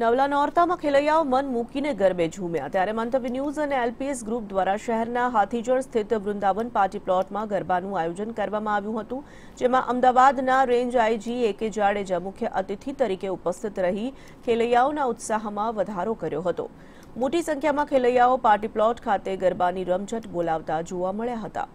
નવલા નોરતામાં ખેલૈયાઓ મન મૂકીને ગરબે ઝૂમ્યા ત્યારે મંતવ્ય ન્યૂઝ અને એલપીએસ ગ્રુપ દ્વારા શહેરના હાથીજળ સ્થિત વૃંદાવન પાર્ટી પ્લોટમાં ગરબાનું આયોજન કરવામાં આવ્યું હતું જેમાં અમદાવાદના રેન્જ આઈજી એકે જાડેજા મુખ્ય અતિથિ તરીકે ઉપસ્થિત રહી ખેલૈયાઓના ઉત્સાહમાં વધારો કર્યો હતો મોટી સંખ્યામાં ખેલૈયાઓ પાર્ટી પ્લોટ ખાતે ગરબાની રમઝટ બોલાવતા જોવા મળ્યા હતા